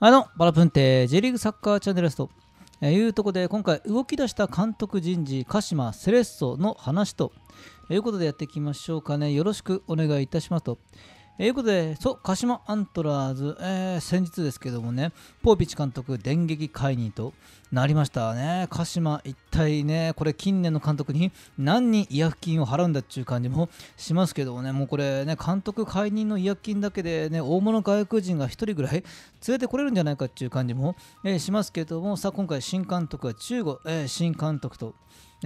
あの、バラプンテ、J リーグサッカーチャンネルスと、えー、いうとこで、今回動き出した監督人事、鹿島セレッソの話と、いうことでやっていきましょうかね。よろしくお願いいたしますと。えいうことで、そう、鹿島アントラーズ、えー、先日ですけどもね、ポーピッチ監督、電撃解任となりましたね。鹿島、一体ね、これ、近年の監督に何人違約金を払うんだっていう感じもしますけどもね、もうこれね、監督解任の違約金だけでね、大物外国人が1人ぐらい連れてこれるんじゃないかっていう感じも、えー、しますけども、さあ、今回、新監督は中国、えー、新監督と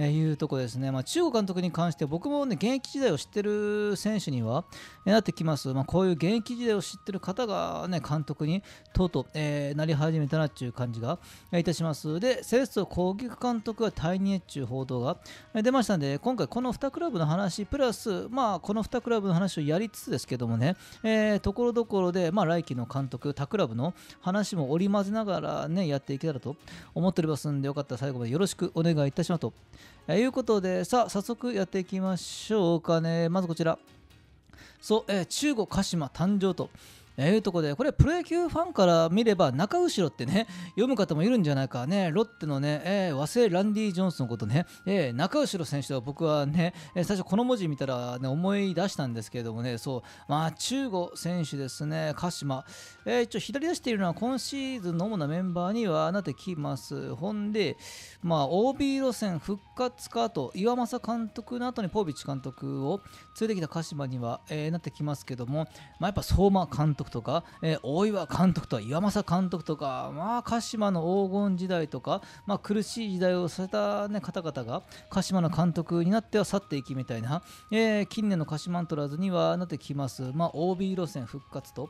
いうとこですね、まあ、中国監督に関して僕も、ね、現役時代を知ってる選手にはなってきます、まあ、こういう現役時代を知ってる方が、ね、監督にとうとう、えー、なり始めたなっていう感じがいたしますでセレッソ攻撃監督は退任っていう報道が出ましたので今回この2クラブの話プラス、まあ、この2クラブの話をやりつつですけどもね、えー、ところどころで、まあ、来季の監督他クラブの話も織り交ぜながら、ね、やっていけたらと思っておりますんでよかったら最後までよろしくお願いいたしますと。えいうことで、さあ、早速やっていきましょうかね。まずこちら。そう、えー、中国鹿島誕生と。えー、ところでこれプロ野球ファンから見れば中後ろってね 読む方もいるんじゃないかねロッテのね、えー、和製ランディ・ジョンスのことね、えー、中後ろ選手と僕はね、え最初この文字見たら、ね、思い出したんですけれどもねそうまあ中郷選手ですね鹿島、えー、一応左出しているのは今シーズンの主なメンバーにはなってきますほんでまあ OB 路線復活かと岩政監督の後にポービッチ監督を連れてきた鹿島には、えー、なってきますけども、まあ、やっぱ相馬監督とか、えー、大岩監督とか岩政監督とか、まあ、鹿島の黄金時代とか、まあ、苦しい時代をされた、ね、方々が鹿島の監督になっては去っていきみたいな、えー、近年の鹿島アントラーズにはなってきます、まあ、OB 路線復活と。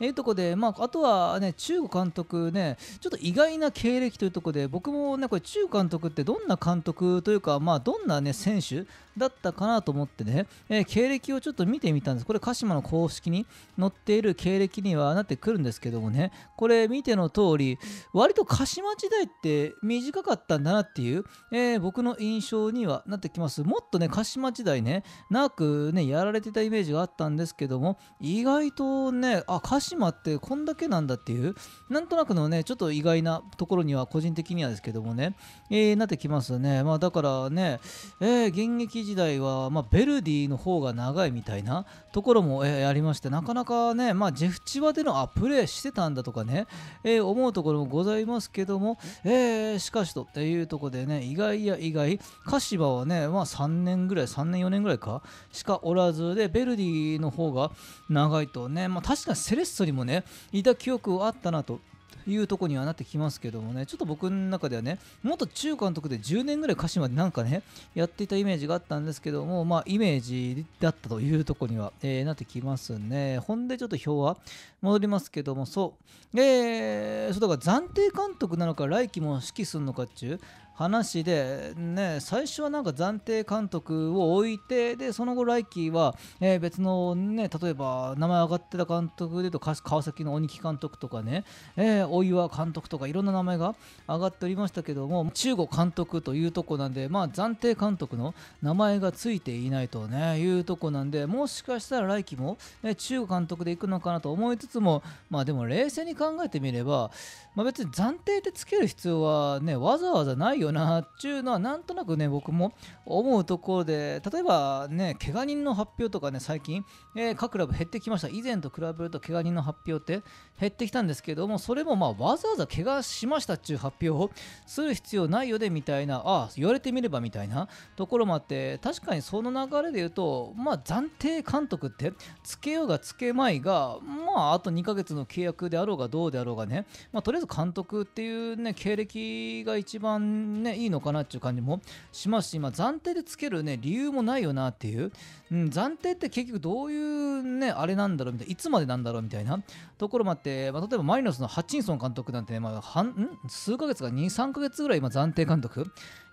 えうとこで、まあ、あとは、ね、中国監督ね、ちょっと意外な経歴というところで、僕も、ね、これ中国監督ってどんな監督というか、まあ、どんな、ね、選手だったかなと思ってね、えー、経歴をちょっと見てみたんです。これ、鹿島の公式に載っている経歴にはなってくるんですけどもね、これ見ての通り、割と鹿島時代って短かったんだなっていう、えー、僕の印象にはなってきます。もっとね、鹿島時代ね、長くね、やられてたイメージがあったんですけども、意外とね、あ、鹿島島ってこんだけなんだっていうなんとなくのねちょっと意外なところには個人的にはですけどもね、えー、なってきますねまあだからね、えー、現役時代は、まあ、ベルディの方が長いみたいなところも、えー、ありましてなかなかねまあジェフチワでのあプレーしてたんだとかね、えー、思うところもございますけども、えー、しかしとっていうとこでね意外や意外鹿島はねまあ3年ぐらい3年4年ぐらいかしかおらずでベルディの方が長いとねまあ確かにセレッソストにもねいた記憶はあったなというとこにはなってきますけどもねちょっと僕の中ではね元中監督で10年ぐらい鹿島でなんかねやっていたイメージがあったんですけどもまあイメージだったというとこには、えー、なってきますねほんでちょっと表は戻りますけどもそうえー、そうだから暫定監督なのか来季も指揮するのかっちゅう話で、ね、最初はなんか暫定監督を置いてでその後、来季は、えー、別の、ね、例えば名前上がってた監督でいうと川崎の鬼木監督とかね、えー、大岩監督とかいろんな名前が上がっておりましたけども中国監督というとこなんで、まあ、暫定監督の名前がついていないと、ね、いうとこなんでもしかしたら来季も、えー、中国監督で行くのかなと思いつつも、まあ、でも冷静に考えてみれば、まあ、別に暫定でつける必要は、ね、わざわざないよよなっちゅうのはなんとなくね僕も思うところで例えばね怪我人の発表とかね最近、えー、各クラブ減ってきました以前と比べると怪我人の発表って減ってきたんですけどもそれもまあわざわざ怪我しましたっちゅう発表をする必要ないよでみたいなああ言われてみればみたいなところもあって確かにその流れで言うとまあ暫定監督ってつけようがつけまいがまああと2ヶ月の契約であろうがどうであろうがねまあとりあえず監督っていうね経歴が一番ねいいのかなっていう感じもしますし今暫定でつけるね理由もないよなっていう、うん、暫定って結局どういうねあれなんだろうみたいないつまでなんだろうみたいなところもあって、まあ、例えばマリノスのハッチンソン監督なんてね、まあ、半ん数ヶ月か23ヶ月ぐらい今暫定監督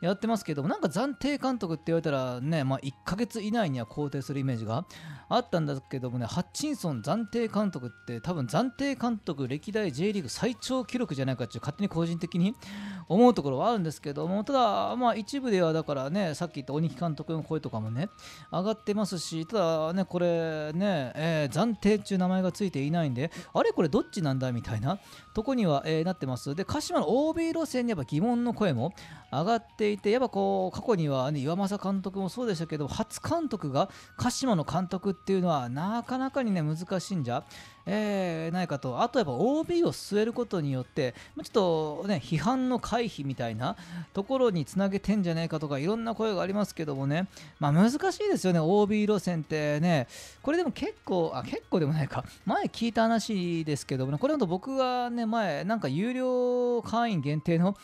やってますけどもなんか暫定監督って言われたらね、まあ、1ヶ月以内には肯定するイメージがあったんだけどもねハッチンソン暫定監督って多分暫定監督歴代 J リーグ最長記録じゃないかって勝手に個人的に思うところはあるんですけどもただまあ一部ではだからねさっき言った鬼木監督の声とかもね上がってますしただねこれね、え暫定中名前がついていないんであれこれどっちなんだみたいなとこには、えなってますで鹿島の OB 路線にやっぱ疑問の声も上がっていてやっぱこう過去には、ね、岩政監督もそうでしたけど初監督が鹿島の監督っていうのはなかなかにね難しいんじゃえー、ないかとあとやっぱ OB を据えることによってちょっとね批判の回避みたいなところにつなげてんじゃないかとかいろんな声がありますけどもね、まあ、難しいですよね OB 路線ってねこれでも結構あ結構でもないか前聞いた話ですけども、ね、これだと僕がね前なんか有料会員限定の、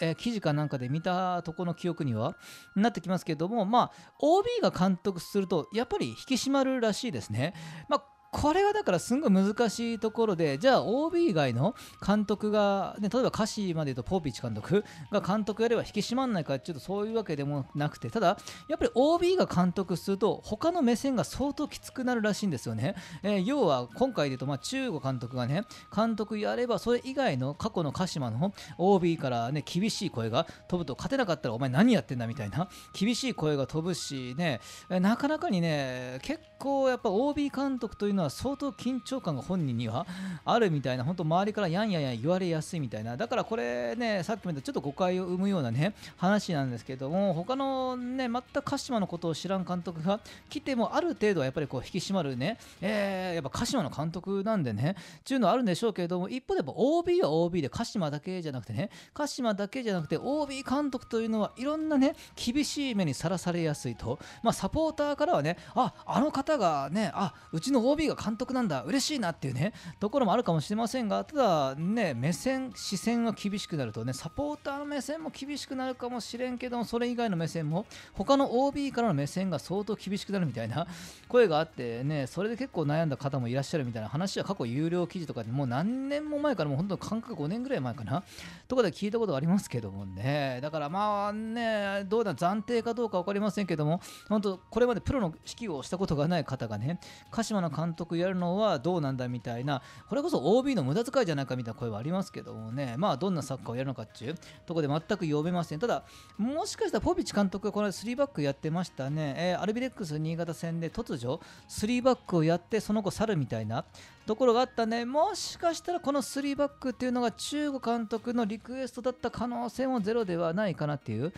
えー、記事かなんかで見たとこの記憶にはなってきますけどもまあ OB が監督するとやっぱり引き締まるらしいですね。まあこれはだからすんごい難しいところでじゃあ OB 以外の監督が、ね、例えば歌詞まで言うとポーピッチ監督が監督やれば引き締まらないかちょっとそういうわけでもなくてただやっぱり OB が監督すると他の目線が相当きつくなるらしいんですよね、えー、要は今回で言うとまあ中国監督がね監督やればそれ以外の過去の鹿島の OB からね厳しい声が飛ぶと勝てなかったらお前何やってんだみたいな厳しい声が飛ぶしねなかなかにね結構やっぱ OB 監督というのは相当緊張感が本人にはあるみたいな本当周りからやんやんやん言われやすいみたいなだからこれねさっきも言ったちょっと誤解を生むようなね話なんですけども他のね全く鹿島のことを知らん監督が来てもある程度はやっぱりこう引き締まるね、えー、やっぱ鹿島の監督なんでねっていうのはあるんでしょうけれども一方でやっぱ OB は OB で鹿島だけじゃなくてね鹿島だけじゃなくて OB 監督というのはいろんなね厳しい目にさらされやすいと、まあ、サポーターからはねああの方がねあうちの OB が監督なんだ嬉しいなっていうねところもあるかもしれませんがただね目線視線が厳しくなるとねサポーターの目線も厳しくなるかもしれんけどもそれ以外の目線も他の OB からの目線が相当厳しくなるみたいな声があってねそれで結構悩んだ方もいらっしゃるみたいな話は過去有料記事とかでもう何年も前からもう本当感覚5年ぐらい前かなとかで聞いたことありますけどもねだからまあねどうだ暫定かどうか分かりませんけども本当これまでプロの指揮をしたことがない方がね鹿島の監督やるのはどうなんだみたいなこれこそ OB の無駄遣いじゃないかみたいな声はありますけどもねまあどんなサッカーをやるのかっていうとこで全く読めませんただもしかしたらポビッチ監督がこの間3バックやってましたね、えー、アルビレックス新潟戦で突如3バックをやってその後去るみたいなところがあったねもしかしたらこの3バックっていうのが中国監督のリクエストだった可能性もゼロではないかなっていう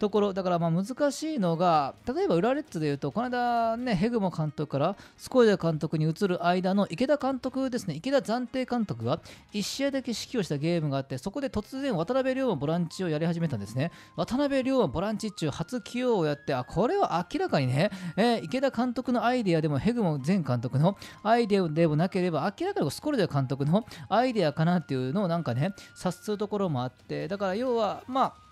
ところだからまあ難しいのが例えば浦ラレッズでいうとこの間ねヘグモ監督からスコイダ監督に移る間の池田監督ですね池田暫定監督が1試合だけ指揮をしたゲームがあってそこで突然渡辺亮もボランチをやり始めたんですね渡辺亮はボランチ中初起用をやってあこれは明らかにね、えー、池田監督のアイデアでもヘグモ前監督のアイデアでもなければ明らかにスコルデ監督のアイデアかなっていうのをなんかね察するところもあってだから要はまあ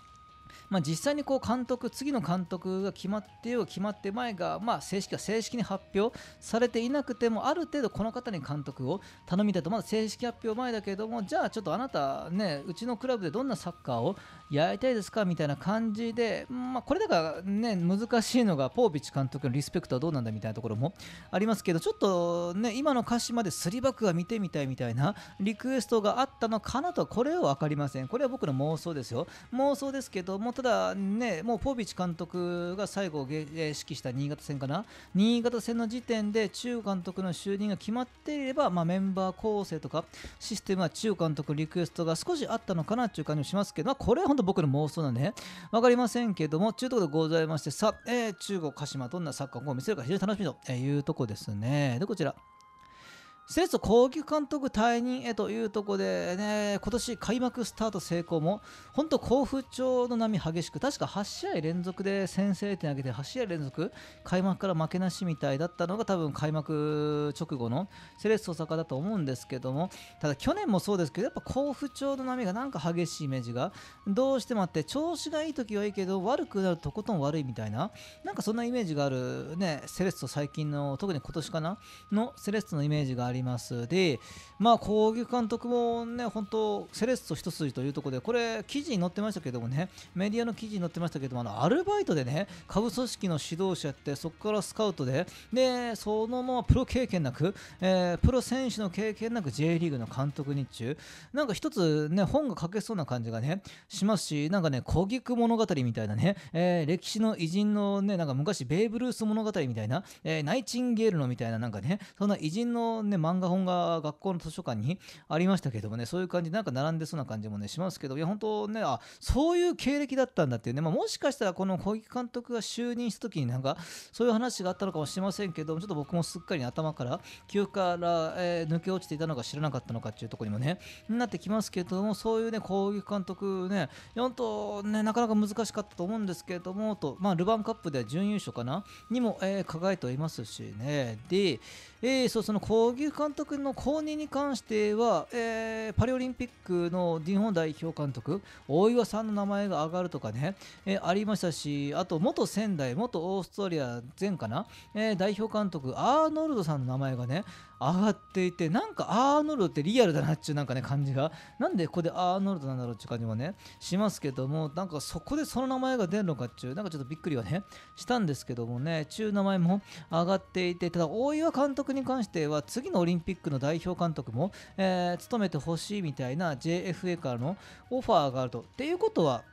まあ、実際にこう監督次の監督が決まってよ決まって前が、まあ、正式は正式に発表されていなくてもある程度この方に監督を頼みたいとまだ正式発表前だけれどもじゃあちょっとあなたねうちのクラブでどんなサッカーをやりたいですかみたいな感じで、まあ、これだからね難しいのがポービッチ監督のリスペクトはどうなんだみたいなところもありますけどちょっとね今の歌詞までスリバックが見てみたいみたいなリクエストがあったのかなとこれは分かりませんこれは僕の妄想ですよ妄想ですけどもただ、ね、もうポービッチ監督が最後、指揮した新潟戦かな、新潟戦の時点で中監督の就任が決まっていれば、まあ、メンバー構成とかシステムは中監督リクエストが少しあったのかなという感じもしますけど、まあ、これは本当僕の妄想なんで、ね、分かりませんけども、というところでございまして、さ、えー、中国、鹿島、どんなサッカーを見せるか非常に楽しみというところですね。で、こちら。セレッソ攻撃監督退任へというところで、ね、今年開幕スタート成功も本当、甲府調の波激しく確か8試合連続で先制点挙げて8試合連続開幕から負けなしみたいだったのが多分開幕直後のセレッソ大阪だと思うんですけどもただ去年もそうですけどやっぱ調の波がなんか激しいイメージがどうしてもあって調子がいい時はいいけど悪くなるとことん悪いみたいななんかそんなイメージがある、ね、セレッソ最近の特に今年かなのセレッソのイメージがありりますでまあ攻撃監督もね本当セレッソ一筋というところでこれ記事に載ってましたけどもねメディアの記事に載ってましたけどもあのアルバイトでね下部組織の指導者ってそこからスカウトででそのままプロ経験なく、えー、プロ選手の経験なく J リーグの監督日中なんか一つね本が書けそうな感じがねしますしなんかね攻撃物語みたいなね、えー、歴史の偉人のねなんか昔ベーブ・ルース物語みたいな、えー、ナイチンゲールのみたいななんかねそんな偉人のね漫画本が学校の図書館にありましたけどもねそういう感じなんか並んでそうな感じもねしますけどいや本当ねあそういう経歴だったんだっていうね、まあ、もしかしたらこの小池監督が就任した時になんかそういう話があったのかもしれませんけども、ちょっと僕もすっかり頭から記憶から、えー、抜け落ちていたのか知らなかったのかっていうところにもねなってきますけどもそういうね小池監督ね本当ねなかなか難しかったと思うんですけれどもと、まあ、ルヴァンカップでは準優勝かなにも、えー、輝いておりますしねで、えー、そうその監督の後任に関しては、えー、パリオリンピックの日本代表監督大岩さんの名前が上がるとかね、えー、ありましたしあと元仙台元オーストラリア前かな、えー、代表監督アーノルドさんの名前がね上がっていてなんかアーノルドってリアルだなっちゅうなんかね感じがなんでここでアーノルドなんだろうっちゅう感じもねしますけどもなんかそこでその名前が出るのかっちゅうなんかちょっとびっくりはねしたんですけどもねちゅう名前も上がっていてただ大岩監督に関しては次のオリンピックの代表監督も、えー、務めてほしいみたいな JFA からのオファーがあるとっていうことは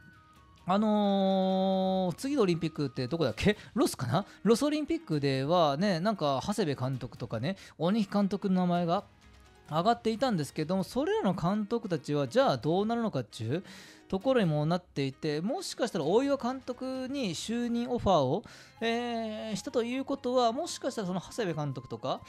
あのー、次のオリンピックってどこだっけロスかなロスオリンピックではね、なんか長谷部監督とかね、鬼木監督の名前が上がっていたんですけども、それらの監督たちはじゃあどうなるのかっていう、ところにもなっていてもしかしたら大岩監督に就任オファーを、えー、したということはもしかしたらその長谷部監督とか、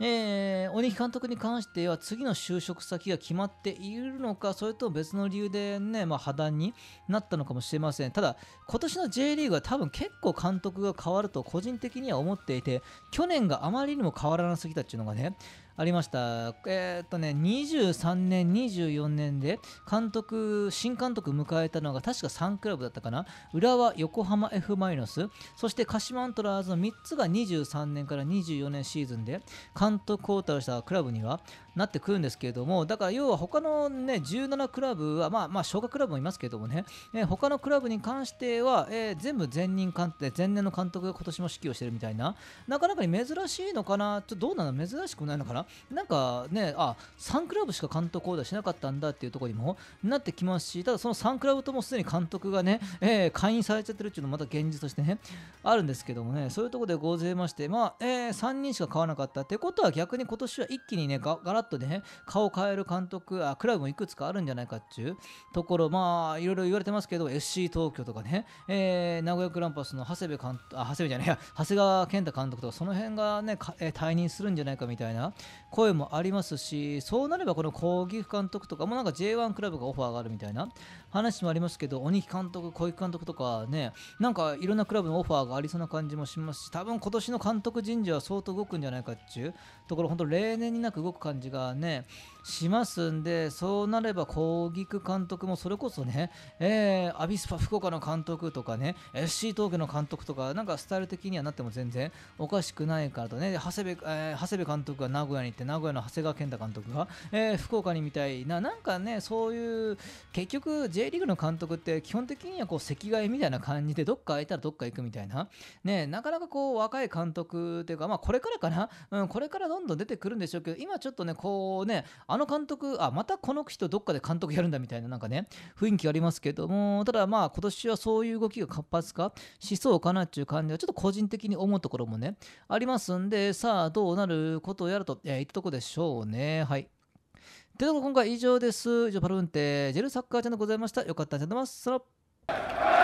えー、鬼木監督に関しては次の就職先が決まっているのかそれと別の理由でね、まあ、破談になったのかもしれませんただ今年の J リーグは多分結構監督が変わると個人的には思っていて去年があまりにも変わらなすぎたっていうのがねありましたえー、っとね23年24年で監督新監督迎えたのが確か3クラブだったかな浦和横浜 F マイナスそして鹿島アントラーズの3つが23年から24年シーズンで監督交代をしたクラブにはなってくるんですけれどもだから要は他のね17クラブはまあまあ消化クラブもいますけれどもね、えー、他のクラブに関しては、えー、全部前任監督前年の監督が今年も指揮をしてるみたいななかなかに珍しいのかなちょっとどうなの珍しくないのかななんかねあ3クラブしか監督交代しなかったんだっていうところにもなってきますしただその3クラブともすでに監督がね、えー、会員されちゃってるっていうのもまた現実としてねあるんですけどもねそういうところでございましてまあ、えー、3人しか買わなかったってことは逆に今年は一気にねガラッッとね顔を変える監督あクラブもいくつかあるんじゃないかっていうところまあいろいろ言われてますけど FC 東京とかね、えー、名古屋グランパスの長谷部監あ長谷部じゃないや長谷川健太監督とかその辺がねえ退任するんじゃないかみたいな声もありますしそうなればこのコーギ監督とかもなんか J1 クラブがオファーがあるみたいな話もありますけど鬼木監督小池監督とかねなんかいろんなクラブのオファーがありそうな感じもしますし多分今年の監督人事は相当動くんじゃないかっていうところ本当例年になく動く感じがねしますんでそうなれば小菊監督もそれこそね、えー、アビスパ福岡の監督とかね FC 東京の監督とかなんかスタイル的にはなっても全然おかしくないからとね長谷部、えー、長谷部監督が名古屋に行って名古屋の長谷川健太監督が、えー、福岡にみたいななんかねそういう結局 J リーグの監督って基本的にはこう席替えみたいな感じでどっか空いたらどっか行くみたいな、ね、なかなかこう若い監督というか、まあ、これからかな、うん、これからどんどん出てくるんでしょうけど今ちょっとねこうねあの監督あまたこの人どっかで監督やるんだみたいななんかね雰囲気ありますけどもただまあ今年はそういう動きが活発化しそうかなっていう感じはちょっと個人的に思うところもねありますんでさあどうなることをやると、いったとこでしょうねはい。ということで今回以上です。以上パルーンテ、ジェルサッカーちゃんでございました。よかったらチャンネル登録。